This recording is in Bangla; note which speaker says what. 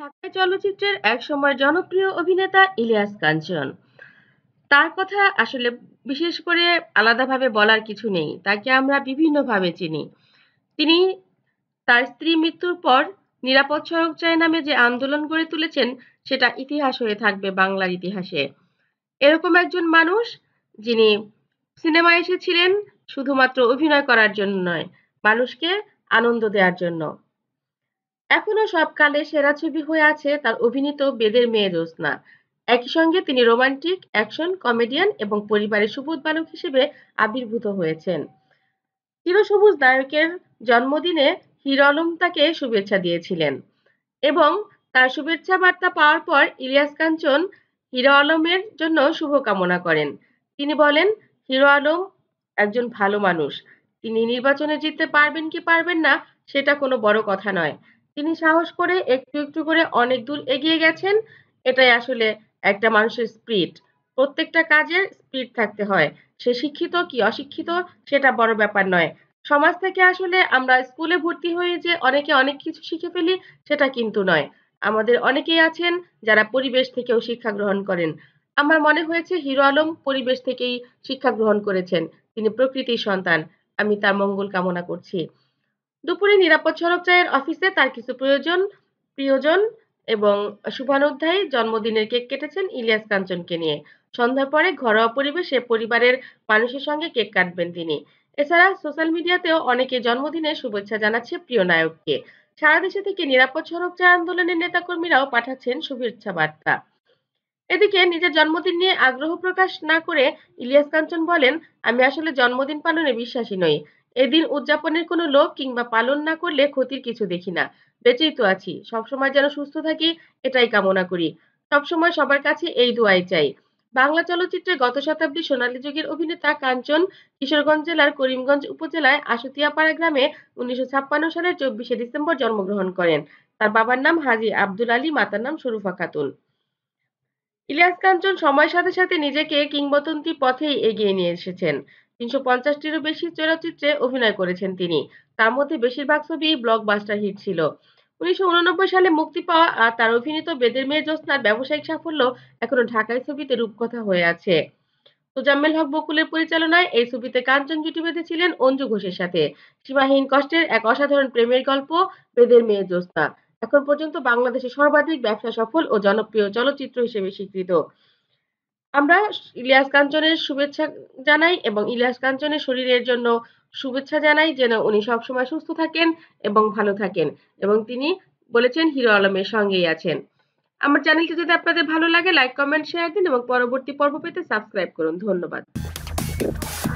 Speaker 1: ঢাকাই চলচ্চিত্রের একসময় জনপ্রিয় অভিনেতা ইলিয়াস কাঞ্চন তার কথা আসলে বিশেষ করে আলাদাভাবে বলার কিছু নেই তাকে আমরা বিভিন্নভাবে চিনি তিনি তার স্ত্রী মৃত্যুর পর নিরাপদ সড়ক চাই নামে যে আন্দোলন গড়ে তুলেছেন সেটা ইতিহাস হয়ে থাকবে বাংলার ইতিহাসে এরকম একজন মানুষ যিনি সিনেমায় এসেছিলেন শুধুমাত্র অভিনয় করার জন্য নয় মানুষকে আনন্দ দেওয়ার জন্য এখনো সবকালে সেরা ছবি হয়ে আছে তার অভিনীত বেদের মেয়ে জ্যোৎস্না একই সঙ্গে তিনি রোমান্টিক অ্যাকশন কমেডিয়ান এবং পরিবারের সুবোধ বালক হিসেবে আবির্ভূত হয়েছেন চিরসবুজ নায়কের জন্মদিনে হিরলম আলম তাকে শুভেচ্ছা দিয়েছিলেন এবং তার শুভেচ্ছা বার্তা পাওয়ার পর ইলিয়াস কাঞ্চন হিরো আলমের জন্য শুভকামনা করেন তিনি বলেন হিরো আলম একজন ভালো মানুষ তিনি নির্বাচনে জিততে পারবেন কি পারবেন না সেটা কোনো বড় কথা নয় তিনি সাহস করে একটু একটু করে অনেক দূর এগিয়ে গেছেন এটাই আসলে একটা মানুষের স্পিড প্রত্যেকটা কাজে স্পিড থাকতে হয় সে শিক্ষিত কি অশিক্ষিত সেটা বড় ব্যাপার নয় সমাজ থেকে আসলে আমরা স্কুলে ভর্তি হয়ে যে অনেকে অনেক কিছু শিখে ফেলি সেটা কিন্তু নয় আমাদের অনেকেই আছেন যারা পরিবেশ থেকেও শিক্ষা গ্রহণ করেন আমার মনে হয়েছে হিরো আলম পরিবেশ থেকেই শিক্ষা গ্রহণ করেছেন তিনি প্রকৃতির সন্তান আমি তার মঙ্গল কামনা করছি দুপুরে নিরাপদ সড়ক চায়ের অফিসে তার কিছু প্রয়োজন প্রিয়জন এবং শুভানুধ্যায়ী জন্মদিনের কেক কেটেছেন ইলিয়াস কাঞ্চনকে নিয়ে সন্ধ্যার পরে ঘরোয়া পরিবেশে পরিবারের মানুষের সঙ্গে কেক কাটবেন তিনি এছাড়া সোশ্যাল মিডিয়াতেও অনেকে জন্মদিনে শুভেচ্ছা জানাচ্ছে প্রিয় নায়ককে সারা দেশে থেকে নিরাপদ সড়ক চায় আন্দোলনের নেতাকর্মীরাও পাঠাচ্ছেন শুভেচ্ছা বার্তা এদিকে নিজের জন্মদিন নিয়ে আগ্রহ প্রকাশ না করে ইলিয়াস কাঞ্চন বলেন আমি আসলে জন্মদিন পালনে বিশ্বাসী নই এদিন উদযাপনের কোনো লোক কিংবা পালন না করলে ক্ষতির কিছু দেখি না বেঁচেই তো আছি সবসময় যেন সুস্থ থাকি এটাই কামনা করি সবসময় সবার কাছে এই দোয়াই চাই বাংলা চলচ্চিত্রে গত শতাব্দীর সোনালী যুগের অভিনেতা কাঞ্চন কিশোরগঞ্জ জেলার করিমগঞ্জ উপজেলায় আশুতিয়াপাড়া গ্রামে উনিশশো ছাপ্পান্ন সালের চব্বিশে ডিসেম্বর জন্মগ্রহণ করেন তার বাবার নাম হাজি আব্দুল আলী মাতার নাম সরুফা খাতুন ইলিয়াস কাঞ্চন সময়ের সাথে সাথে নিজেকে কিংবদন্তি পথেই এগিয়ে নিয়ে এসেছেন তিনশো পঞ্চাশটিরও বেশি চলচ্চিত্রে অভিনয় করেছেন তিনি তার মধ্যে বেশিরভাগ ছবি ব্লকবাস্টার হিট ছিল উনিশশো সালে মুক্তি পাওয়া আর তার অভিনীত বেদের মেয়ে জ্যোৎস্নার ব্যবসায়িক সাফল্য এখনো ঢাকাই ছবিতে রূপকথা হয়ে আছে তোজাম্মেল হক বকুলের পরিচালনায় এই ছবিতে কাঞ্চন জুটি বেঁধে ছিলেন অঞ্জু ঘোষের সাথে সীমাহীন কষ্টের এক অসাধারণ প্রেমের গল্প বেদের মেয়ে জ্যোৎস্না এখন পর্যন্ত বাংলাদেশের সর্বাধিক ব্যবসা সফল ও জনপ্রিয় চলচ্চিত্র হিসেবে স্বীকৃত আমরা ইলিয়াস কাঞ্চনের শুভেচ্ছা জানাই এবং ইলিয়াস কাঞ্চনের শরীরের জন্য শুভেচ্ছা জানাই যেন উনি সবসময় সুস্থ থাকেন এবং ভালো থাকেন এবং তিনি বলেছেন হিরো আলমের সঙ্গেই আছেন আমার চ্যানেলটি যদি আপনাদের ভালো লাগে লাইক কমেন্ট শেয়ার দিন এবং পরবর্তী পর্ব পেতে সাবস্ক্রাইব করুন ধন্যবাদ